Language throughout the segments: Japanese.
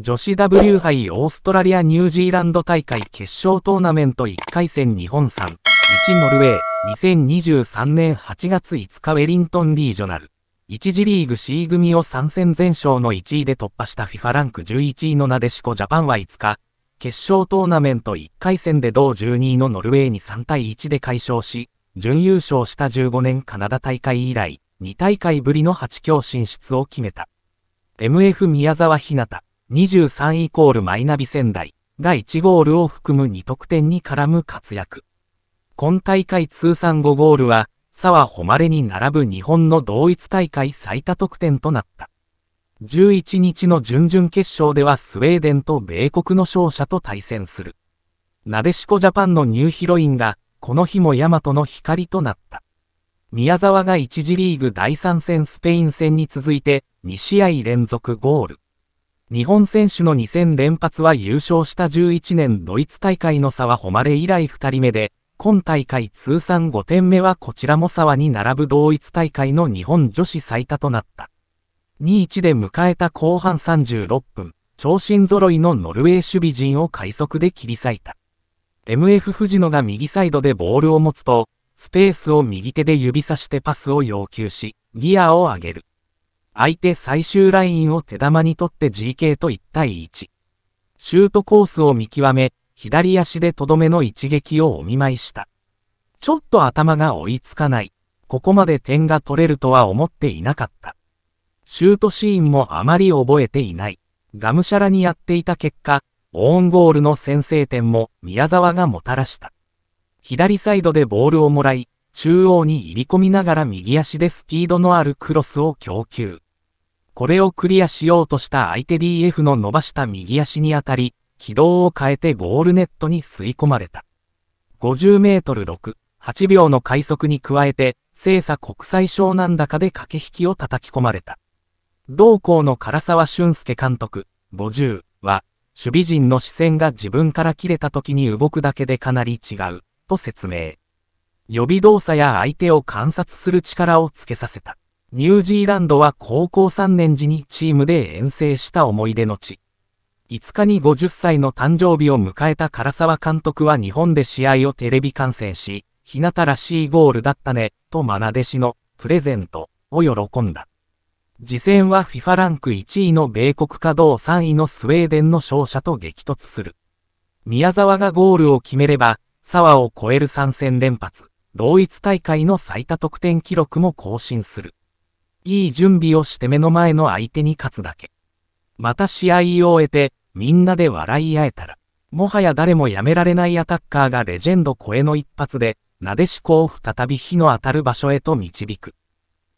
女子 W 杯オーストラリア・ニュージーランド大会決勝トーナメント1回戦日本3、1ノルウェー、2023年8月5日ウェリントンリージョナル。1次リーグ C 組を3戦全勝の1位で突破した FIFA ランク11位のなでしこジャパンは5日、決勝トーナメント1回戦で同12位のノルウェーに3対1で快勝し、準優勝した15年カナダ大会以来、2大会ぶりの8強進出を決めた。MF 宮沢ひなた。23イコールマイナビ仙台が1ゴールを含む2得点に絡む活躍。今大会通算5ゴールは、は誉れに並ぶ日本の同一大会最多得点となった。11日の準々決勝ではスウェーデンと米国の勝者と対戦する。なでしこジャパンのニューヒロインが、この日もヤマトの光となった。宮沢が1次リーグ第3戦スペイン戦に続いて2試合連続ゴール。日本選手の2戦連発は優勝した11年ドイツ大会の差は誉れ以来2人目で、今大会通算5点目はこちらも沢に並ぶ同一大会の日本女子最多となった。2-1で迎えた後半36分、長身揃いのノルウェー守備陣を快速で切り裂いた。MF 藤野が右サイドでボールを持つと、スペースを右手で指さしてパスを要求し、ギアを上げる。相手最終ラインを手玉に取って GK と1対1。シュートコースを見極め、左足でとどめの一撃をお見舞いした。ちょっと頭が追いつかない。ここまで点が取れるとは思っていなかった。シュートシーンもあまり覚えていない。がむしゃらにやっていた結果、オーンゴールの先制点も宮沢がもたらした。左サイドでボールをもらい、中央に入り込みながら右足でスピードのあるクロスを供給。これをクリアしようとした相手 DF の伸ばした右足に当たり、軌道を変えてゴールネットに吸い込まれた。50メートル6、8秒の快速に加えて、精査国際んだ高で駆け引きを叩き込まれた。同校の唐沢俊介監督、50は、守備陣の視線が自分から切れた時に動くだけでかなり違う、と説明。予備動作や相手を観察する力をつけさせた。ニュージーランドは高校3年時にチームで遠征した思い出の地。5日に50歳の誕生日を迎えた唐沢監督は日本で試合をテレビ観戦し、日向らしいゴールだったね、と愛弟子のプレゼントを喜んだ。次戦は FIFA ランク1位の米国稼働3位のスウェーデンの勝者と激突する。宮沢がゴールを決めれば、沢を超える参戦連発、同一大会の最多得点記録も更新する。いい準備をして目の前の相手に勝つだけ。また試合を終えて、みんなで笑い合えたら、もはや誰もやめられないアタッカーがレジェンド超えの一発で、なでしこを再び火の当たる場所へと導く。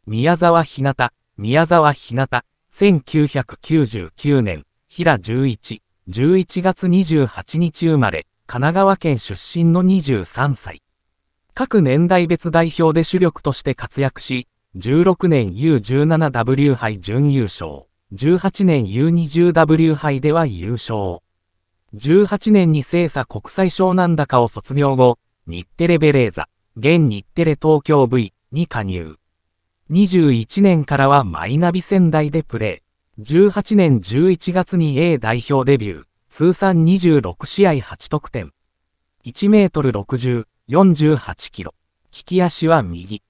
宮沢ひなた、宮沢ひなた、1999年、平11、11月28日生まれ、神奈川県出身の23歳。各年代別代表で主力として活躍し、16年 U17W 杯準優勝、18年 U20W 杯では優勝。18年に精査国際賞なんだかを卒業後、日テレベレーザ、現日テレ東京 V に加入。21年からはマイナビ仙台でプレー。18年11月に A 代表デビュー。通算26試合8得点。1メートル60、48キロ。利き足は右。